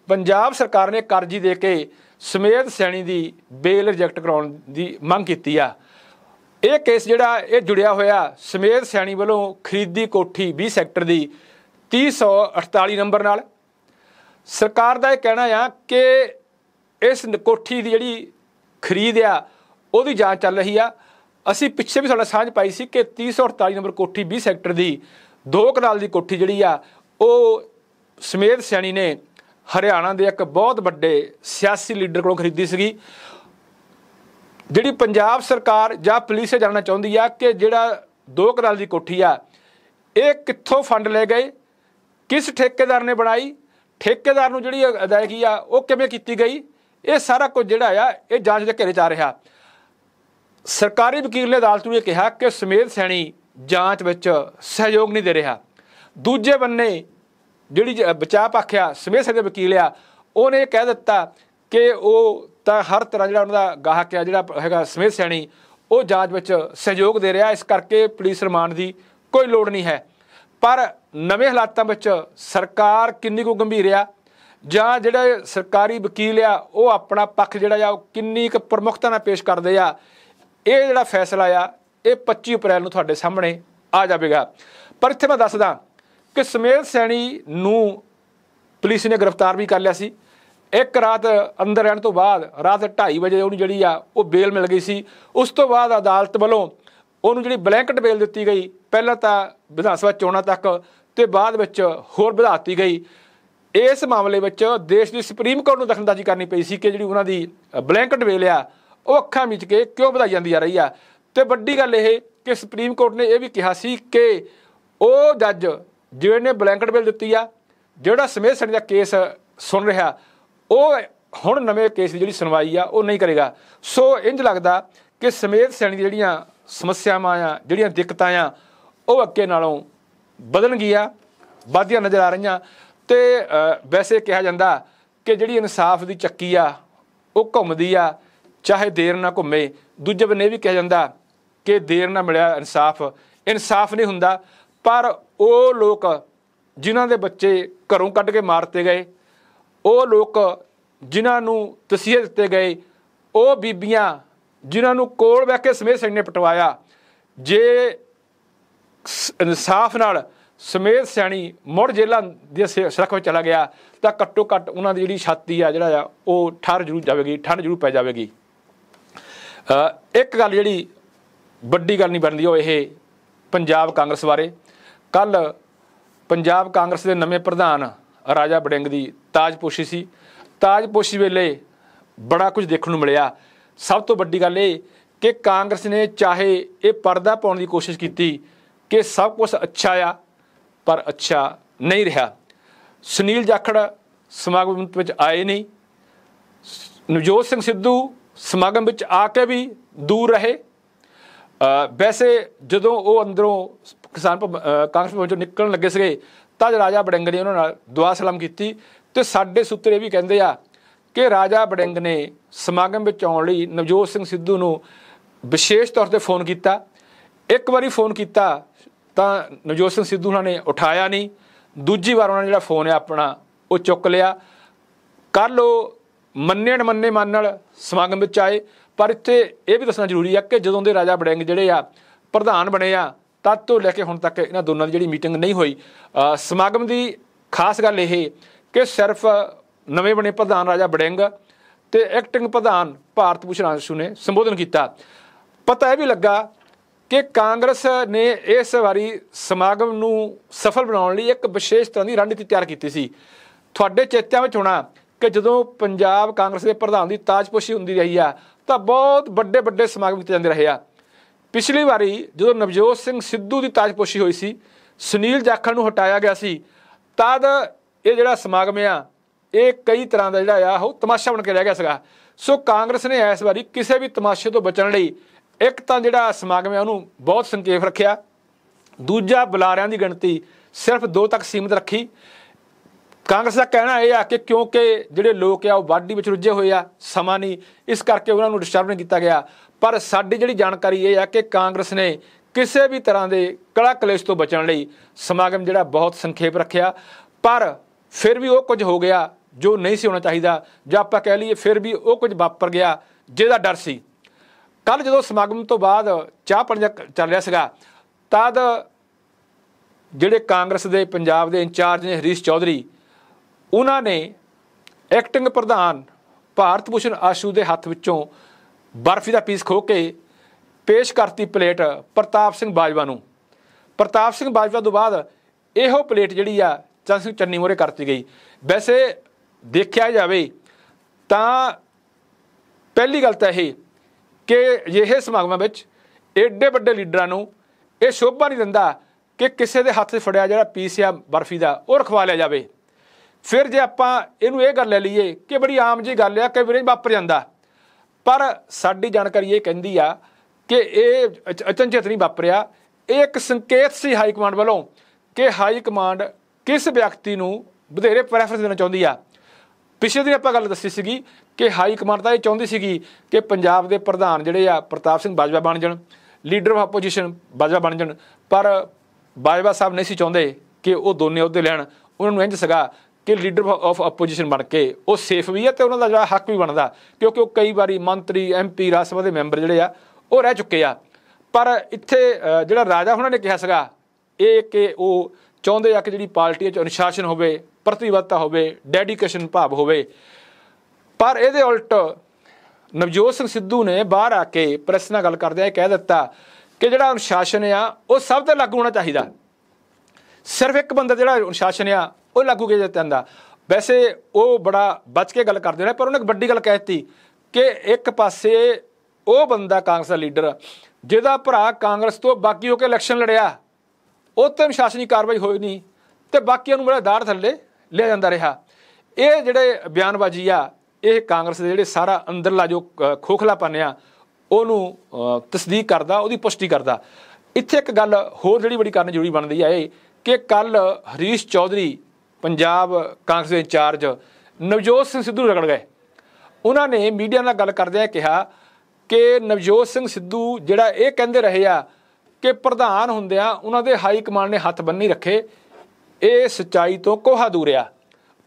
ਪੰਜਾਬ ਸਰਕਾਰ ਨੇ ਕਰਜ਼ੀ ਦੇ ਕੇ ਸਮੇਤ ਸੈਣੀ ਦੀ ਬੇਲ ਰਿਜੈਕਟ ਕਰਾਉਣ ਦੀ ਮੰਗ ਕੀਤੀ ਆ ਇਹ ਕੇਸ ਜਿਹੜਾ ਇਹ ਜੁੜਿਆ ਹੋਇਆ ਸਮੇਤ ਸੈਣੀ ਵੱਲੋਂ ਖਰੀਦੀ ਕੋਠੀ 20 ਸੈਕਟਰ ਦੀ 3048 ਨੰਬਰ ਨਾਲ ਸਰਕਾਰ ਦਾ ਇਹ ਕਹਿਣਾ ਆ ਕਿ ਇਸ ਕੋਠੀ ਦੀ ਜਿਹੜੀ ਖਰੀਦ ਆ ਉਹਦੀ ਜਾਂਚ ਚੱਲ ਰਹੀ ਆ ਅਸੀਂ ਪਿੱਛੇ ਵੀ ਸਾਡਾ ਸਾਂਝ ਪਾਈ ਸੀ ਕਿ 348 ਨੰਬਰ ਕੋਠੀ 20 ਸੈਕਟਰ ਦੀ ਦੋ ਕਨਾਲ ਦੀ ਕੋਠੀ ਜਿਹੜੀ ਆ ਉਹ ਸਮੇਤ ਸਿਆਣੀ ਨੇ ਹਰਿਆਣਾ ਦੇ ਇੱਕ ਬਹੁਤ ਵੱਡੇ ਸਿਆਸੀ ਲੀਡਰ ਕੋਲੋਂ ਖਰੀਦੀ ਸੀਗੀ ਜਿਹੜੀ ਪੰਜਾਬ ਸਰਕਾਰ ਜਾਂ ਪੁਲਿਸ ਇਹ ਜਾਣਨਾ ਚਾਹੁੰਦੀ ਆ ਕਿ ਜਿਹੜਾ ਦੋ ਕਨਾਲ ਦੀ ਕੋਠੀ ਆ ਇਹ ਕਿੱਥੋਂ ਫੰਡ ਲੈ ਗਏ ਕਿਸ ਠੇਕੇਦਾਰ ਨੇ ਬਣਾਈ ਠੇਕੇਦਾਰ ਨੂੰ ਜਿਹੜੀ ਅਦਾਇਗੀ ਆ ਉਹ ਕਿਵੇਂ ਕੀਤੀ ਗਈ ਇਹ ਸਾਰਾ ਕੁਝ ਜਿਹੜਾ ਆ ਇਹ ਜਾਂਚ ਦੇ ਘੇਰੇ ਚ ਆ ਰਿਹਾ ਸਰਕਾਰੀ ਵਕੀਲ ਨੇ ਅਦਾਲਤ ਨੂੰ ਇਹ ਕਿਹਾ ਕਿ ਸਮੇਤ ਸੈਣੀ ਜਾਂਚ ਵਿੱਚ ਸਹਿਯੋਗ ਨਹੀਂ ਦੇ ਰਿਹਾ ਦੂਜੇ ਬੰਨੇ ਜਿਹੜੀ ਬਚਾਅ ਪੱਖ ਆ ਸਮੇਤ ਸੈਣੀ ਦੇ ਵਕੀਲ ਆ ਉਹਨੇ ਕਹਿ ਦਿੱਤਾ ਕਿ ਉਹ ਤਾਂ ਹਰ ਤਰ੍ਹਾਂ ਜਿਹੜਾ ਉਹਨਾਂ ਦਾ ਗਾਹਕ ਆ ਜਿਹੜਾ ਹੈਗਾ ਸਮੇਤ ਸੈਣੀ ਉਹ ਜਾਂਚ ਵਿੱਚ ਸਹਿਯੋਗ ਦੇ ਰਿਹਾ ਇਸ ਕਰਕੇ ਪੁਲਿਸ ਰਿਮਾਂਡ ਦੀ ਕੋਈ ਲੋੜ ਨਹੀਂ ਹੈ ਪਰ ਨਵੇਂ ਹਾਲਾਤਾਂ ਵਿੱਚ ਸਰਕਾਰ ਕਿੰਨੀ ਕੁ ਗੰਭੀਰ ਆ ਜਾਂ ਜਿਹੜਾ ਸਰਕਾਰੀ ਵਕੀਲ ਆ ਉਹ ਆਪਣਾ ਪੱਖ ਜਿਹੜਾ ਆ ਉਹ ਕਿੰਨੀ ਕੁ ਪ੍ਰਮੁਖਤਾ ਨਾਲ ਪੇਸ਼ ਕਰਦੇ ਆ ਇਹ ਜਿਹੜਾ ਫੈਸਲਾ ਆ ਇਹ 25 ਅਪ੍ਰੈਲ ਨੂੰ ਤੁਹਾਡੇ ਸਾਹਮਣੇ ਆ ਜਾਵੇਗਾ ਪਰ ਇੱਥੇ ਮੈਂ ਦੱਸਦਾ ਕਿ ਸਮੇਲ ਸੈਣੀ ਨੂੰ ਪੁਲਿਸ ਨੇ ਗ੍ਰਿਫਤਾਰ ਵੀ ਕਰ ਲਿਆ ਸੀ ਇੱਕ ਰਾਤ ਅੰਦਰ ਰਹਿਣ ਤੋਂ ਬਾਅਦ ਰਾਤ 2:30 ਵਜੇ ਉਹਨੂੰ ਜਿਹੜੀ ਆ ਉਹ ਬੇਲ ਮਿਲ ਗਈ ਸੀ ਉਸ ਤੋਂ ਬਾਅਦ ਅਦਾਲਤ ਵੱਲੋਂ ਉਹਨੂੰ ਜਿਹੜੀ ਬਲੈਂਕਟ ਬੇਲ ਦਿੱਤੀ ਗਈ ਪਹਿਲਾਂ ਤਾਂ ਵਿਧਾਨ ਸਭਾ ਚੋਣਾਂ ਤੱਕ ਤੇ ਬਾਅਦ ਵਿੱਚ ਹੋਰ ਵਧਾਤੀ ਗਈ ਇਸ ਮਾਮਲੇ ਵਿੱਚ ਦੇਸ਼ ਦੀ ਸੁਪਰੀਮ ਕੋਰਟ ਨੂੰ ਦਖਲਅੰਦਾਜ਼ੀ ਕਰਨੀ ਪਈ ਸੀ ਕਿ ਜਿਹੜੀ ਉਹਨਾਂ ਦੀ ਬਲੈਂਕਟ ਵੇਲ ਆ ਉਹ ਅੱਖਾਂ ਵਿੱਚ ਕੇ ਕਿਉਂ ਵਧਾਈ ਜਾਂਦੀ ਆ ਰਹੀ ਆ ਤੇ ਵੱਡੀ ਗੱਲ ਇਹ ਕਿ ਸੁਪਰੀਮ ਕੋਰਟ ਨੇ ਇਹ ਵੀ ਕਿਹਾ ਸੀ ਕਿ ਉਹ ਜੱਜ ਜਿਹੜੇ ਨੇ ਬਲੈਂਕਟ ਵੇਲ ਦਿੱਤੀ ਆ ਜਿਹੜਾ ਸਮੇਤ ਸਣ ਦਾ ਕੇਸ ਸੁਣ ਰਿਹਾ ਉਹ ਹੁਣ ਨਵੇਂ ਕੇਸ ਦੀ ਜਿਹੜੀ ਸੁਣਵਾਈ ਆ ਉਹ ਨਹੀਂ ਕਰੇਗਾ ਸੋ ਇੰਜ ਲੱਗਦਾ ਕਿ ਸਮੇਤ ਸੈਣੀ ਜਿਹੜੀਆਂ ਸਮੱਸਿਆਵਾਂ ਆ ਜਿਹੜੀਆਂ ਦਿੱਕਤਾਂ ਆ ਉਹ ਅੱਕੇ ਨਾਲੋਂ ਵਧਣ ਗਿਆ ਵਾਧੀਆਂ ਨਜ਼ਰ ਆ ਰਹੀਆਂ ਤੇ ਵੈਸੇ ਕਿਹਾ ਜਾਂਦਾ ਕਿ ਜਿਹੜੀ ਇਨਸਾਫ ਦੀ ਚੱਕੀ ਆ ਉਹ ਘੁੰਮਦੀ ਆ ਚਾਹੇ ਦੇਰ ਨਾ ਘੁੰਮੇ ਦੂਜੇ ਬੰਨੇ ਵੀ ਕਿਹਾ ਜਾਂਦਾ ਕਿ ਦੇਰ ਨਾ ਮਿਲਿਆ ਇਨਸਾਫ ਇਨਸਾਫ ਨਹੀਂ ਹੁੰਦਾ ਪਰ ਉਹ ਲੋਕ ਜਿਨ੍ਹਾਂ ਦੇ ਬੱਚੇ ਘਰੋਂ ਕੱਢ ਕੇ ਮਾਰਤੇ ਗਏ ਉਹ ਲੋਕ ਜਿਨ੍ਹਾਂ ਨੂੰ ਤਸੀਹੇ ਦਿੱਤੇ ਗਏ ਉਹ ਬੀਬੀਆਂ ਜਿਨ੍ਹਾਂ ਨੂੰ ਕੋਲ ਬੈ ਕੇ ਸਮੇਸ ਸਿੰਘ ਨੇ ਪਟਵਾਇਆ ਜੇ ਇਨਸਾਫ ਨਾਲ ਸਮੇਤ ਸਿਆਣੀ ਮੁਰ ਜੇਲਾ ਦੇ ਸਿਰਖ ਵਿੱਚ ਚਲਾ ਗਿਆ ਤਾਂ ਘੱਟੋ ਘੱਟ ਉਹਨਾਂ ਦੀ ਜਿਹੜੀ ਛਾਤੀ ਆ ਜਿਹੜਾ ਆ ਉਹ ਠਰ ਜ਼ਰੂਰ ਜਾਵੇਗੀ ਠੰਡ ਜ਼ਰੂਰ ਪੈ ਜਾਵੇਗੀ ਇੱਕ ਗੱਲ ਜਿਹੜੀ ਵੱਡੀ ਗੱਲ ਨਹੀਂ ਬਣਦੀ ਉਹ ਇਹ ਪੰਜਾਬ ਕਾਂਗਰਸ ਬਾਰੇ ਕੱਲ ਪੰਜਾਬ ਕਾਂਗਰਸ ਦੇ ਨਵੇਂ ਪ੍ਰਧਾਨ ਰਾਜਾ ਬੜਿੰਗ ਦੀ ਤਾਜਪੋਸ਼ੀ ਸੀ ਤਾਜਪੋਸ਼ੀ ਵੇਲੇ ਬੜਾ ਕੁਝ ਦੇਖਣ ਨੂੰ ਮਿਲਿਆ ਸਭ ਤੋਂ ਵੱਡੀ ਗੱਲ ਇਹ ਕਿ ਕਾਂਗਰਸ ਨੇ ਚਾਹੇ ਇਹ ਪਰਦਾ ਪਾਉਣ ਦੀ ਕੋਸ਼ਿਸ਼ ਕੀਤੀ ਕਿ ਸਭ ਕੁਝ ਅੱਛਾ ਆ ਪਰ ਅੱਛਾ ਨਹੀਂ ਰਿਹਾ ਸੁਨੀਲ ਜਾਖੜ ਸਮਾਗਮ ਵਿੱਚ ਆਏ ਨਹੀਂ ਨਵਜੋਤ ਸਿੰਘ ਸਿੱਧੂ ਸਮਾਗਮ ਵਿੱਚ ਆ ਕੇ ਵੀ ਦੂਰ ਰਹੇ ਵੈਸੇ ਜਦੋਂ ਉਹ ਅੰਦਰੋਂ ਕਿਸਾਨ ਕਾਂਗਰਸ ਵਿੱਚੋਂ ਨਿਕਲਣ ਲੱਗੇ ਸੀਗੇ ਤਾਂ ਰਾਜਾ ਬੜਿੰਗ ਨੇ ਉਹਨਾਂ ਨਾਲ ਦੁਆ ਸਲਾਮ ਕੀਤੀ ਤੇ ਸਾਡੇ ਸੁੱਤਰੇ ਵੀ ਕਹਿੰਦੇ ਆ ਕਿ ਰਾਜਾ ਬੜਿੰਗ ਨੇ ਸਮਾਗਮ ਵਿੱਚ ਆਉਣ ਲਈ ਨਵਜੋਤ ਸਿੰਘ ਸਿੱਧੂ ਨੂੰ ਵਿਸ਼ੇਸ਼ ਤੌਰ ਤੇ ਫੋਨ ਕੀਤਾ ਇੱਕ ਵਾਰੀ ਫੋਨ ਕੀਤਾ ਤਾਂ ਨਵਜੋਤ ਸਿੰਘ ਸਿੱਧੂ ਉਹਨਾਂ ਨੇ ਉਠਾਇਆ ਨਹੀਂ ਦੂਜੀ ਵਾਰ ਉਹਨਾਂ ਨੇ ਜਿਹੜਾ ਫੋਨ ਹੈ ਆਪਣਾ ਉਹ ਚੁੱਕ ਲਿਆ ਕੱਲ ਉਹ ਮੰਨੇ ਮੰਨੇ ਮਨ ਨਾਲ ਸਮਾਗਮ ਵਿੱਚ ਆਏ ਪਰ ਇੱਥੇ ਇਹ ਵੀ ਦੱਸਣਾ ਜ਼ਰੂਰੀ ਹੈ ਕਿ ਜਦੋਂ ਦੇ ਰਾਜਾ ਬੜੈਂਗ ਜਿਹੜੇ ਆ ਪ੍ਰਧਾਨ ਬਣੇ ਆ ਤਦ ਤੋਂ ਲੈ ਕੇ ਹੁਣ ਤੱਕ ਇਹਨਾਂ ਦੋਨਾਂ ਦੀ ਜਿਹੜੀ ਮੀਟਿੰਗ ਨਹੀਂ ਹੋਈ ਸਮਾਗਮ ਦੀ ਖਾਸ ਗੱਲ ਇਹ ਕਿ ਸਿਰਫ ਨਵੇਂ ਬਣੇ ਪ੍ਰਧਾਨ ਰਾਜਾ ਬੜੈਂਗ ਤੇ ਐਕਟਿੰਗ ਪ੍ਰਧਾਨ ਭਾਰਤ ਭੂਸ਼ਣ ਆਸ਼ੂ ਨੇ ਸੰਬੋਧਨ ਕੀਤਾ ਪਤਾ ਇਹ ਵੀ ਲੱਗਾ ਕਿ ਕਾਂਗਰਸ ਨੇ ਇਸ ਵਾਰੀ ਸਮਾਗਮ ਨੂੰ ਸਫਲ ਬਣਾਉਣ ਲਈ ਇੱਕ ਵਿਸ਼ੇਸ਼ ਤਰ੍ਹਾਂ ਦੀ ਰਣਨੀਤੀ ਤਿਆਰ ਕੀਤੀ ਸੀ ਤੁਹਾਡੇ ਚੇਤਿਆਂ ਵਿੱਚ ਹੋਣਾ ਕਿ ਜਦੋਂ ਪੰਜਾਬ ਕਾਂਗਰਸ ਦੇ ਪ੍ਰਧਾਨ ਦੀ ਤਾਜਪੋਸ਼ੀ ਹੁੰਦੀ ਰਹੀ ਆ ਤਾਂ ਬਹੁਤ ਵੱਡੇ ਵੱਡੇ ਸਮਾਗਮ ਕੀਤੇ ਜਾਂਦੇ ਰਹੇ ਆ ਪਿਛਲੀ ਵਾਰੀ ਜਦੋਂ ਨਵਜੋਤ ਸਿੰਘ ਸਿੱਧੂ ਦੀ ਤਾਜਪੋਸ਼ੀ ਹੋਈ ਸੀ ਸੁਨੀਲ ਜਾਖੜ ਨੂੰ ਹਟਾਇਆ ਗਿਆ ਸੀ ਤਦ ਇਹ ਜਿਹੜਾ ਸਮਾਗਮ ਆ ਇਹ ਕਈ ਤਰ੍ਹਾਂ ਦਾ ਜਿਹੜਾ ਆ ਉਹ ਤਮਾਸ਼ਾ ਬਣ ਕੇ ਰਹਿ ਗਿਆ ਸੀਗਾ ਸੋ ਕਾਂਗਰਸ ਨੇ ਇਸ ਵਾਰੀ ਕਿਸੇ ਵੀ ਤਮਾਸ਼ੇ ਤੋਂ ਬਚਣ ਲਈ ਇੱਕ ਤਾਂ ਜਿਹੜਾ ਸਮਾਗਮ ਹੈ ਉਹਨੂੰ ਬਹੁਤ ਸੰਖੇਪ ਰੱਖਿਆ ਦੂਜਾ ਬੁਲਾਰਿਆਂ ਦੀ ਗਿਣਤੀ ਸਿਰਫ 2 ਤੱਕ ਸੀਮਤ ਰੱਖੀ ਕਾਂਗਰਸ ਦਾ ਕਹਿਣਾ ਇਹ ਆ ਕਿ ਕਿਉਂਕਿ ਜਿਹੜੇ ਲੋਕ ਆ ਉਹ ਵਾਢੀ ਵਿੱਚ ਰੁੱਝੇ ਹੋਏ ਆ ਸਮਾਂ ਨਹੀਂ ਇਸ ਕਰਕੇ ਉਹਨਾਂ ਨੂੰ ਡਿਸਟਰਬ ਨਹੀਂ ਕੀਤਾ ਗਿਆ ਪਰ ਸਾਡੀ ਜਿਹੜੀ ਜਾਣਕਾਰੀ ਇਹ ਆ ਕਿ ਕਾਂਗਰਸ ਨੇ ਕਿਸੇ ਵੀ ਤਰ੍ਹਾਂ ਦੇ ਕਲਾ ਕਲੇਸ਼ ਤੋਂ ਬਚਣ ਲਈ ਸਮਾਗਮ ਜਿਹੜਾ ਬਹੁਤ ਸੰਖੇਪ ਰੱਖਿਆ ਪਰ ਫਿਰ ਵੀ ਉਹ ਕੁਝ ਹੋ ਗਿਆ ਜੋ ਨਹੀਂ ਸੀ ਹੋਣਾ ਚਾਹੀਦਾ ਜਾਂ ਆਪਾਂ ਕਹਿ ਲਈਏ ਫਿਰ ਵੀ ਉਹ ਕੁਝ ਵਾਪਰ ਗਿਆ ਜਿਹਦਾ ਡਰ ਸੀ ਕੱਲ ਜਦੋਂ ਸਮਾਗਮ ਤੋਂ ਬਾਅਦ ਚਾਹ ਪਣ ਚੱਲ ਰਿਹਾ ਸੀਗਾ ਤਦ ਜਿਹੜੇ ਕਾਂਗਰਸ ਦੇ ਪੰਜਾਬ ਦੇ ਇੰਚਾਰਜ ਨੇ ਹਰੀਸ਼ ਚੌਧਰੀ ਉਹਨਾਂ ਨੇ ਐਕਟਿੰਗ ਪ੍ਰਧਾਨ ਭਾਰਤ ਭੂਸ਼ਣ ਆਸ਼ੂ ਦੇ ਹੱਥ ਵਿੱਚੋਂ ਬਰਫੀ ਦਾ ਪੀਸ ਖੋ ਕੇ ਪੇਸ਼ ਕਰਤੀ ਪਲੇਟ ਪ੍ਰਤਾਪ ਸਿੰਘ ਬਾਜਵਾ ਨੂੰ ਪ੍ਰਤਾਪ ਸਿੰਘ ਬਾਜਵਾ ਤੋਂ ਬਾਅਦ ਇਹੋ ਪਲੇਟ ਜਿਹੜੀ ਆ ਚੰਦ ਸਿੰਘ ਚੰਨੀ ਮੋਰੇ ਕਰਤੀ ਗਈ ਵੈਸੇ ਦੇਖਿਆ ਜਾਵੇ ਤਾਂ ਪਹਿਲੀ ਗੱਲ ਤਾਂ ਇਹ ਕਿ ਅਜਿਹੇ ਸਮਾਗਮਾਂ ਵਿੱਚ ਏਡੇ ਵੱਡੇ ਲੀਡਰਾਂ ਨੂੰ ਇਹ ਸ਼ੋਭਾ ਨਹੀਂ ਦਿੰਦਾ ਕਿ ਕਿਸੇ ਦੇ ਹੱਥ 'ਚ ਫੜਿਆ ਜਿਹੜਾ ਪੀਸ ਆ ਬਰਫੀ ਦਾ ਉਹ ਰਖਵਾ ਲਿਆ ਜਾਵੇ ਫਿਰ ਜੇ ਆਪਾਂ ਇਹਨੂੰ ਇਹ ਗੱਲ ਲੈ ਲਈਏ ਕਿ ਬੜੀ ਆਮ ਜੀ ਗੱਲ ਆ ਕਿ ਵੀਰੇ ਵਾਪਰ ਜਾਂਦਾ ਪਰ ਸਾਡੀ ਜਾਣਕਾਰੀ ਇਹ ਕਹਿੰਦੀ ਆ ਕਿ ਇਹ ਅਚਨਚੇਤ ਨਹੀਂ ਵਾਪਰਿਆ ਇਹ ਇੱਕ ਸੰਕੇਤ ਸੀ ਹਾਈ ਕਮਾਂਡ ਵੱਲੋਂ ਕਿ ਹਾਈ ਕਮਾਂਡ ਕਿਸ ਵਿਅਕਤੀ ਨੂੰ ਵਧੇਰੇ ਪ੍ਰੈਫਰੈਂਸ ਦੇਣਾ ਚਾਹੁੰਦੀ ਆ ਪਿਛਲੇ ਦਿਨ ਆਪਾਂ ਗੱਲ ਦੱਸੀ ਸੀਗੀ ਕਿ ਹਾਈ ਕਮਾਂਡ ਤਾਂ ਇਹ ਚਾਹੁੰਦੀ ਸੀਗੀ ਕਿ ਪੰਜਾਬ ਦੇ ਪ੍ਰਧਾਨ ਜਿਹੜੇ ਆ ਪ੍ਰਤਾਪ ਸਿੰਘ ਬਾਜਵਾ ਬਣ ਜਾਣ ਲੀਡਰ ਆਫ ਆਪੋਜੀਸ਼ਨ ਬਾਜਵਾ ਬਣ ਜਾਣ ਪਰ ਬਾਜਵਾ ਸਾਹਿਬ ਨਹੀਂ ਸੀ ਚਾਹੁੰਦੇ ਕਿ ਉਹ ਦੋਨੇ ਅਹੁਦੇ ਲੈਣ ਉਹਨਾਂ ਨੂੰ ਇੰਜ ਸਗਾ ਕਿ ਲੀਡਰ ਆਫ ਆਪੋਜੀਸ਼ਨ ਬਣ ਕੇ ਉਹ ਸੇਫ ਵੀ ਹੈ ਤੇ ਉਹਨਾਂ ਦਾ ਜਿਹੜਾ ਹੱਕ ਵੀ ਬਣਦਾ ਕਿਉਂਕਿ ਉਹ ਕਈ ਵਾਰੀ ਮੰਤਰੀ ਐਮਪੀ ਰਾਜ ਸਭਾ ਦੇ ਮੈਂਬਰ ਜਿਹੜੇ ਆ ਉਹ ਰਹਿ ਚੁੱਕੇ ਆ ਪਰ ਇੱਥੇ ਜਿਹੜਾ ਰਾਜਾ ਉਹਨਾਂ ਨੇ ਕਿਹਾ ਸੀਗਾ ਇਹ ਕਿ ਉਹ ਚਾਹੁੰਦੇ ਆ ਕਿ ਜਿਹੜੀ ਪਾਰਟੀ 'ਚ ਅਨੁਸ਼ਾਸਨ ਹੋਵੇ ਪ੍ਰਤੀਬੱਧਤਾ ਹੋਵੇ ਡੈਡੀਕੇਸ਼ਨ ਭਾਵ ਹੋਵੇ ਪਰ ਇਹਦੇ ਉਲਟ ਨਵਜੋਤ ਸਿੰਘ ਸਿੱਧੂ ਨੇ ਬਾਹਰ ਆ ਕੇ ਪ੍ਰੈਸ ਨਾਲ ਗੱਲ ਕਰਦੇ ਆ ਕਹਿ ਦਿੱਤਾ ਕਿ ਜਿਹੜਾ ਅਨੁਸ਼ਾਸਨ ਆ ਉਹ ਸਭ ਤੇ ਲਾਗੂ ਹੋਣਾ ਚਾਹੀਦਾ ਸਿਰਫ ਇੱਕ ਬੰਦਾ ਜਿਹੜਾ ਅਨੁਸ਼ਾਸਨ ਆ ਉਹ ਲਾਗੂ ਕੀਤਾ ਜਾਂਦਾ ਵੈਸੇ ਉਹ ਬੜਾ ਬਚ ਕੇ ਗੱਲ ਕਰਦੇ ਨੇ ਪਰ ਉਹਨੇ ਇੱਕ ਵੱਡੀ ਗੱਲ ਕਹਿਤੀ ਕਿ ਇੱਕ ਪਾਸੇ ਉਹ ਬੰਦਾ ਕਾਂਗਰਸ ਦਾ ਲੀਡਰ ਜਿਹਦਾ ਭਰਾ ਕਾਂਗਰਸ ਤੋਂ ਬਾਕੀ ਹੋ ਕੇ ਇਲੈਕਸ਼ਨ ਲੜਿਆ ਉਹ ਤੇ ਅਨੁਸ਼ਾਸਨੀ ਕਾਰਵਾਈ ਹੋਈ ਨਹੀਂ ਤੇ ਬਾਕੀਆਂ ਨੂੰ ਮੇਰੇ ਦਾੜ ਥੱਲੇ ਲਿਆ ਜਾਂਦਾ ਰਿਹਾ ਇਹ ਜਿਹੜੇ ਬਿਆਨਬਾਜ਼ੀ ਆ ਇਹ ਕਾਂਗਰਸ ਦੇ ਜਿਹੜੇ ਸਾਰਾ ਅੰਦਰਲਾ ਜੋ ਖੋਖਲਾਪਨ ਆ ਉਹਨੂੰ ਤਸਦੀਕ ਕਰਦਾ ਉਹਦੀ ਪੁਸ਼ਟੀ ਕਰਦਾ ਇੱਥੇ ਇੱਕ ਗੱਲ ਹੋਰ ਜਿਹੜੀ ਬੜੀ ਕਰਨ ਜ਼ਰੂਰੀ ਬਣਦੀ ਆ ਇਹ ਕਿ ਕੱਲ ਹਰੀਸ਼ ਚੌਧਰੀ ਪੰਜਾਬ ਕਾਂਗਰਸ ਦੇ ਇੰਚਾਰਜ ਨਵਜੋਤ ਸਿੰਘ ਸਿੱਧੂ ਰਗੜ ਗਏ ਉਹਨਾਂ ਨੇ ਮੀਡੀਆ ਨਾਲ ਗੱਲ ਕਰਦਿਆਂ ਕਿਹਾ ਕਿ ਨਵਜੋਤ ਸਿੰਘ ਸਿੱਧੂ ਜਿਹੜਾ ਇਹ ਕਹਿੰਦੇ ਰਹੇ ਆ ਕਿ ਪ੍ਰਧਾਨ ਹੁੰਦਿਆਂ ਉਹਨਾਂ ਦੇ ਹਾਈ ਕਮਾਂਡ ਨੇ ਹੱਥ ਬੰਨੀ ਰੱਖੇ ਇਹ ਸਚਾਈ ਤੋਂ ਕੋਹਾ ਦੂਰ ਆ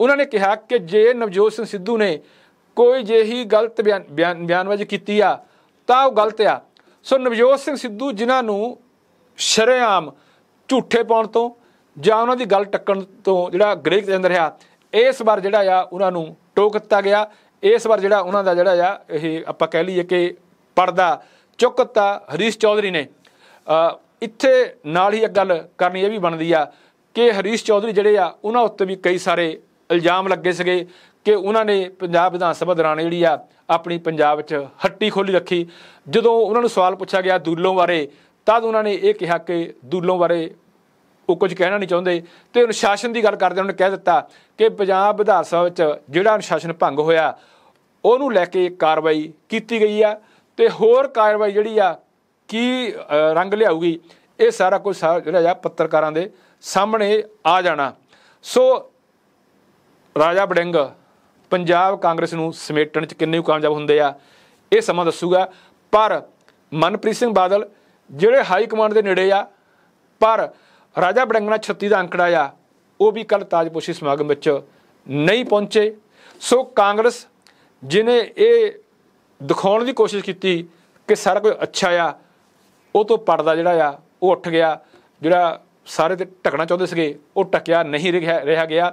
ਉਹਨਾਂ ਨੇ ਕਿਹਾ ਕਿ ਜੇ ਨਵਜੋਤ ਸਿੰਘ ਸਿੱਧੂ ਨੇ ਕੋਈ ਹੀ ਗਲਤ ਬਿਆਨ ਬਿਆਨਬਾਜ਼ੀ ਕੀਤੀ ਆ ਤਾਂ ਉਹ ਗਲਤ ਆ ਸੋ ਨਵਜੋਤ ਸਿੰਘ ਸਿੱਧੂ ਜਿਨ੍ਹਾਂ ਨੂੰ ਸ਼ਰੇਆਮ ਝੂਠੇ ਪਾਉਣ ਤੋਂ ਜਾਂ ਉਹਨਾਂ ਦੀ ਗੱਲ ਟੱਕਣ ਤੋਂ ਜਿਹੜਾ ਗ੍ਰੇਕ ਦੇ ਅੰਦਰ ਰਿਹਾ ਇਸ ਵਾਰ ਜਿਹੜਾ ਆ ਉਹਨਾਂ ਨੂੰ ਟੋਕ ਦਿੱਤਾ ਗਿਆ ਇਸ ਵਾਰ ਜਿਹੜਾ ਉਹਨਾਂ ਦਾ ਜਿਹੜਾ ਆ ਇਹ ਆਪਾਂ ਕਹਿ ਲਈਏ ਕਿ ਪਰਦਾ ਚੁੱਕਤਾ ਹਰੀਸ਼ ਚੌਧਰੀ ਨੇ ਇੱਥੇ ਨਾਲ ਹੀ ਇੱਕ ਗੱਲ ਕਰਨੀ ਇਹ ਵੀ ਬਣਦੀ ਆ ਕਿ ਹਰੀਸ਼ ਚੌਧਰੀ ਜਿਹੜੇ ਆ ਉਹਨਾਂ ਉੱਤੇ ਵੀ ਕਈ ਸਾਰੇ ਇਲਜ਼ਾਮ ਲੱਗੇ ਸੀਗੇ ਕਿ ਉਹਨਾਂ ਨੇ ਪੰਜਾਬ ਵਿਧਾਨ ਸਭਾ ਦੌਰਾਨ ਜਿਹੜੀ ਆ ਆਪਣੀ ਪੰਜਾਬ 'ਚ ਹੱਟੀ ਖੋਲੀ ਰੱਖੀ ਜਦੋਂ ਉਹਨਾਂ ਨੂੰ ਸਵਾਲ ਪੁੱਛਿਆ ਗਿਆ ਦੂਲੋਂ ਬਾਰੇ ਤਦ ਉਹਨਾਂ ਨੇ ਇਹ ਕਿਹਾ ਕਿ ਦੂਲੋਂ ਬਾਰੇ ਉਹ ਕੁਝ ਕਹਿਣਾ ਨਹੀਂ ਚਾਹੁੰਦੇ ਤੇ ਅਨੁਸ਼ਾਸਨ ਦੀ ਗੱਲ ਕਰਦੇ ਉਹਨਾਂ ਨੇ ਕਹਿ ਦਿੱਤਾ ਕਿ ਪੰਜਾਬ ਵਿਧਾਨ ਸਭਾ ਵਿੱਚ ਜਿਹੜਾ ਅਨੁਸ਼ਾਸਨ ਭੰਗ ਹੋਇਆ ਉਹਨੂੰ ਲੈ ਕੇ ਕਾਰਵਾਈ ਕੀਤੀ ਗਈ ਆ ਤੇ ਹੋਰ ਕਾਰਵਾਈ ਜਿਹੜੀ ਆ ਕੀ ਰੰਗ ਲਿਆਊਗੀ ਇਹ ਸਾਰਾ ਕੁਝ ਜਿਹੜਾ ਆ ਪੱਤਰਕਾਰਾਂ ਦੇ ਸਾਹਮਣੇ ਆ ਜਾਣਾ ਸੋ ਰਾਜਾ ਬੜਿੰਗ ਪੰਜਾਬ ਕਾਂਗਰਸ ਨੂੰ ਸਮੇਟਣ 'ਚ ਕਿੰਨੇ ਕਾਮਯਾਬ ਹੁੰਦੇ ਆ ਇਹ ਸਮਾਂ ਦੱਸੂਗਾ ਪਰ ਮਨਪ੍ਰੀਤ ਸਿੰਘ ਬਾਦਲ ਜਿਹੜੇ ਹਾਈ ਕਮਾਂਡ ਦੇ ਨੇੜੇ ਆ ਪਰ ਰਾਜਾ ਬੜੰਗਣਾ 36 ਦਾ ਅੰਕੜਾ ਆ ਉਹ ਵੀ ਕੱਲ ਤਾਜਪੋਸ਼ੀ ਸਮਾਗਮ ਵਿੱਚ ਨਹੀਂ ਪਹੁੰਚੇ ਸੋ ਕਾਂਗਰਸ ਜਿਨੇ ਇਹ ਦਿਖਾਉਣ ਦੀ ਕੋਸ਼ਿਸ਼ ਕੀਤੀ ਕਿ ਸਾਰਾ ਕੁਝ ਅੱਛਾ ਆ ਉਹ ਤੋਂ ਪਰਦਾ ਜਿਹੜਾ ਆ ਉਹ ਉੱਠ ਗਿਆ ਜਿਹੜਾ ਸਾਰੇ ਤੇ ਟਕਣਾ ਚਾਹੁੰਦੇ ਸੀਗੇ ਉਹ ਟਕਿਆ ਨਹੀਂ ਰਿਹਾ ਗਿਆ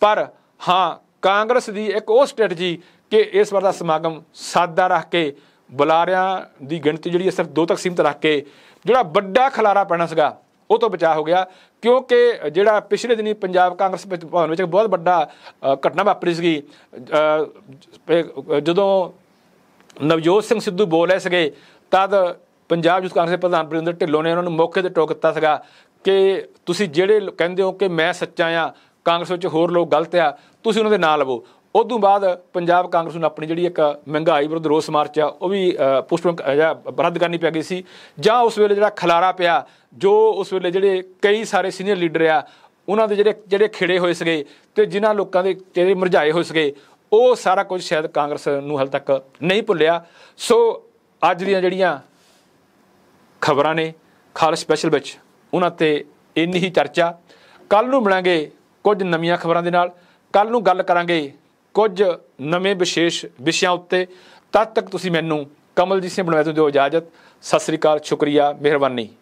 ਪਰ ਹਾਂ ਕਾਂਗਰਸ ਦੀ ਇੱਕ ਉਹ ਸਟ੍ਰੈਟਜੀ ਕਿ ਇਸ ਵਾਰ ਦਾ ਸਮਾਗਮ ਸਾਦਾ ਰੱਖ ਕੇ ਬੁਲਾਰਿਆਂ ਦੀ ਗਿਣਤੀ ਜਿਹੜੀ ਸਿਰਫ ਦੋ ਤੱਕ ਸੀਮਤ ਰੱਖ ਕੇ ਜਿਹੜਾ ਵੱਡਾ ਖਲਾਰਾ ਪੈਣਾ ਸੀਗਾ ਉਹ ਤੋਂ ਬਚਾ ਹੋ ਗਿਆ ਕਿਉਂਕਿ ਜਿਹੜਾ ਪਿਛਲੇ ਦਿਨੀ ਪੰਜਾਬ ਕਾਂਗਰਸ ਭਵਨ ਵਿੱਚ ਬਹੁਤ ਵੱਡਾ ਘਟਨਾ ਵਾਪਰੀ ਸੀਗੀ ਜਦੋਂ ਨਵਜੋਤ ਸਿੰਘ ਸਿੱਧੂ ਬੋਲ ਸੀਗੇ ਤਦ ਪੰਜਾਬ ਜੁਸ ਕਾਂਗਰਸ ਦੇ ਪ੍ਰਧਾਨ ਬਰਿੰਦਰ ਢਿੱਲੋਂ ਨੇ ਉਹਨਾਂ ਨੂੰ ਮੌਕੇ ਤੇ ਟੋਕ ਦਿੱਤਾ ਸੀਗਾ ਕਿ ਤੁਸੀਂ ਜਿਹੜੇ ਕਹਿੰਦੇ ਹੋ ਕਿ ਮੈਂ ਸੱਚਾ ਆ ਕਾਂਗਰਸ ਵਿੱਚ ਹੋਰ ਲੋਕ ਗਲਤ ਆ ਤੁਸੀਂ ਉਹਨਾਂ ਦੇ ਨਾਂ ਲਵੋ ਉਸ ਤੋਂ ਬਾਅਦ ਪੰਜਾਬ ਕਾਂਗਰਸ ਨੂੰ ਆਪਣੀ ਜਿਹੜੀ ਇੱਕ ਮਹਿੰਗਾਈ ਵਿਰੁੱਧ ਰੋਸ ਮਾਰਚ ਆ ਉਹ ਵੀ ਪੋਸਟਪੋਨ ਜਾਂ ਰੱਦ ਕਰਨੀ ਪੈ ਗਈ ਸੀ ਜਾਂ ਉਸ ਵੇਲੇ ਜਿਹੜਾ ਖਲਾਰਾ ਪਿਆ ਜੋ ਉਸ ਵੇਲੇ ਜਿਹੜੇ ਕਈ ਸਾਰੇ ਸੀਨੀਅਰ ਲੀਡਰ ਆ ਉਹਨਾਂ ਦੇ ਜਿਹੜੇ ਜਿਹੜੇ ਖੇੜੇ ਹੋਏ ਸੀਗੇ ਤੇ ਜਿਨ੍ਹਾਂ ਲੋਕਾਂ ਦੇ ਜਿਹੜੇ ਮਰਝਾਏ ਹੋਏ ਸੀਗੇ ਉਹ ਸਾਰਾ ਕੁਝ ਸ਼ਾਇਦ ਕਾਂਗਰਸ ਨੂੰ ਹਾਲ ਤੱਕ ਨਹੀਂ ਭੁੱਲਿਆ ਸੋ ਅੱਜ ਦੀਆਂ ਜਿਹੜੀਆਂ ਖਬਰਾਂ ਨੇ ਖਾਲ ਸਪੈਸ਼ਲ ਵਿੱਚ ਉਹਨਾਂ ਤੇ ਇੰਨੀ ਹੀ ਚਰਚਾ ਕੱਲ ਨੂੰ ਮਿਲਾਂਗੇ ਕੁਝ ਨਵੀਆਂ ਖਬਰਾਂ ਦੇ ਨਾਲ ਕੱਲ ਨੂੰ ਗੱਲ ਕਰਾਂਗੇ ਕੁਝ ਨਵੇਂ ਵਿਸ਼ੇਸ਼ ਵਿਸ਼ਿਆਂ ਉੱਤੇ ਤਦ ਤੱਕ ਤੁਸੀਂ ਮੈਨੂੰ ਕਮਲਜੀਤ ਸਿੰਘ ਬਣਵਾਇ ਦਿਓ ਇਜਾਜ਼ਤ ਸਤਿ ਸ੍ਰੀ ਅਕਾਲ ਸ਼ੁਕਰੀਆ ਮਿਹਰਬਾਨੀ